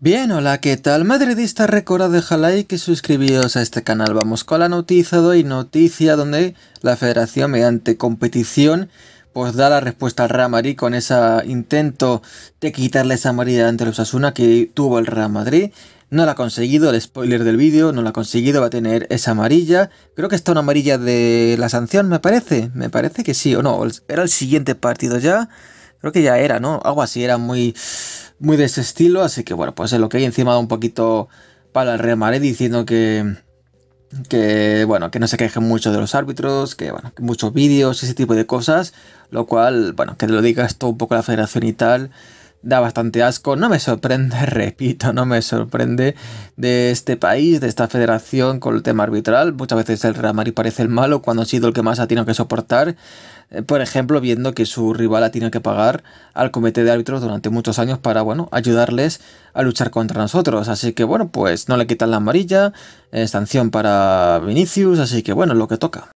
Bien, hola, ¿qué tal? Madridista, recuerda like y suscribiros a este canal. Vamos con la noticia de hoy, noticia donde la federación mediante competición pues da la respuesta al Real Madrid con ese intento de quitarle esa amarilla ante los Asuna que tuvo el Real Madrid. No la ha conseguido, el spoiler del vídeo, no la ha conseguido, va a tener esa amarilla. Creo que está una amarilla de la sanción, me parece. Me parece que sí o no. Era el siguiente partido ya. Creo que ya era, ¿no? Algo así, era muy muy de ese estilo, así que bueno, pues es lo que hay encima un poquito para el Real diciendo que que bueno, que no se quejen mucho de los árbitros, que bueno, que muchos vídeos, ese tipo de cosas, lo cual, bueno, que lo diga esto un poco la federación y tal, da bastante asco. No me sorprende, repito, no me sorprende de este país, de esta federación con el tema arbitral. Muchas veces el Real parece el malo cuando ha sido el que más ha tenido que soportar. Eh, por ejemplo, viendo que su rival ha tenido que pagar al comité de árbitros durante muchos años para, bueno, ayudarles a luchar contra nosotros. Así que, bueno, pues no le quitan la amarilla, eh, sanción para Vinicius, así que, bueno, lo que toca.